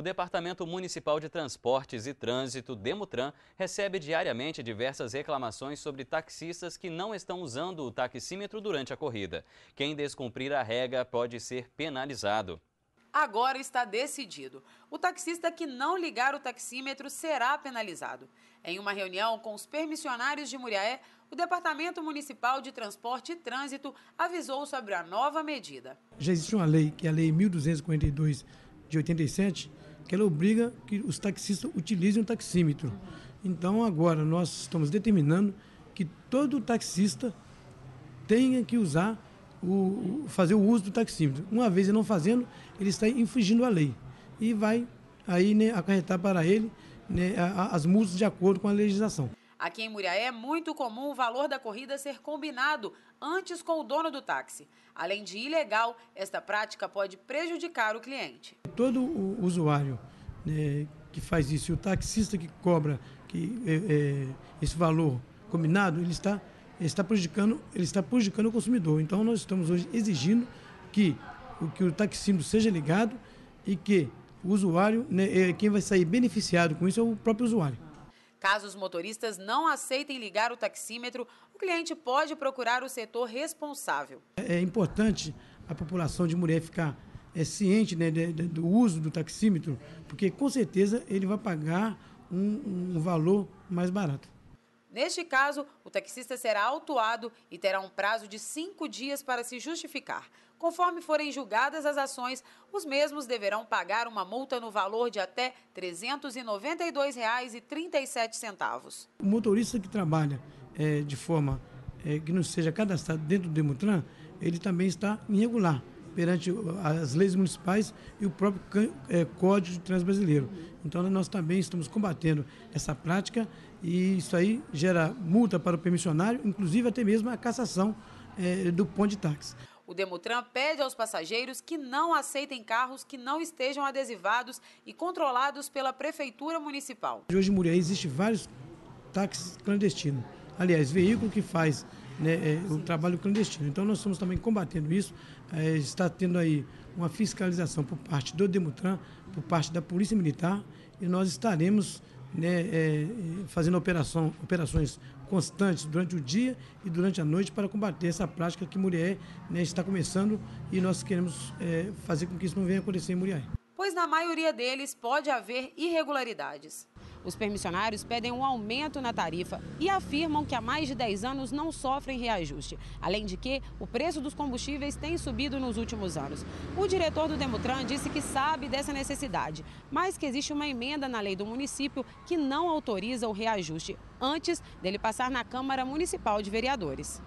O Departamento Municipal de Transportes e Trânsito, Demutran, recebe diariamente diversas reclamações sobre taxistas que não estão usando o taxímetro durante a corrida. Quem descumprir a regra pode ser penalizado. Agora está decidido. O taxista que não ligar o taxímetro será penalizado. Em uma reunião com os permissionários de Muriaé, o Departamento Municipal de Transporte e Trânsito avisou sobre a nova medida. Já existe uma lei, que é a Lei 1242 de 87, que ela obriga que os taxistas utilizem o taxímetro. Então, agora, nós estamos determinando que todo taxista tenha que usar, o, fazer o uso do taxímetro. Uma vez ele não fazendo, ele está infringindo a lei e vai aí né, acarretar para ele né, as multas de acordo com a legislação. Aqui em Muriaé é muito comum o valor da corrida ser combinado antes com o dono do táxi. Além de ilegal, esta prática pode prejudicar o cliente. Todo o usuário né, que faz isso, e o taxista que cobra que, é, é, esse valor combinado, ele está, ele está, prejudicando, ele está prejudicando o consumidor. Então, nós estamos hoje exigindo que, que o taxímetro seja ligado e que o usuário, né, é, quem vai sair beneficiado com isso é o próprio usuário. Caso os motoristas não aceitem ligar o taxímetro, o cliente pode procurar o setor responsável. É, é importante a população de mulher ficar é ciente né, de, de, do uso do taxímetro, porque com certeza ele vai pagar um, um valor mais barato. Neste caso, o taxista será autuado e terá um prazo de cinco dias para se justificar. Conforme forem julgadas as ações, os mesmos deverão pagar uma multa no valor de até R$ 392,37. O motorista que trabalha é, de forma é, que não seja cadastrado dentro do Demutran, ele também está irregular perante as leis municipais e o próprio é, Código de Trânsito Brasileiro. Então, nós também estamos combatendo essa prática e isso aí gera multa para o permissionário, inclusive até mesmo a cassação é, do ponto de táxi. O Demutran pede aos passageiros que não aceitem carros que não estejam adesivados e controlados pela Prefeitura Municipal. Hoje em Muriaí existe vários táxis clandestinos. Aliás, veículo que faz né, é, o trabalho clandestino. Então, nós estamos também combatendo isso. É, está tendo aí uma fiscalização por parte do Demutran, por parte da Polícia Militar, e nós estaremos né, é, fazendo operação, operações constantes durante o dia e durante a noite para combater essa prática que Murié né, está começando e nós queremos é, fazer com que isso não venha acontecer em Murié. Pois na maioria deles pode haver irregularidades. Os permissionários pedem um aumento na tarifa e afirmam que há mais de 10 anos não sofrem reajuste, além de que o preço dos combustíveis tem subido nos últimos anos. O diretor do Demutran disse que sabe dessa necessidade, mas que existe uma emenda na lei do município que não autoriza o reajuste antes dele passar na Câmara Municipal de Vereadores.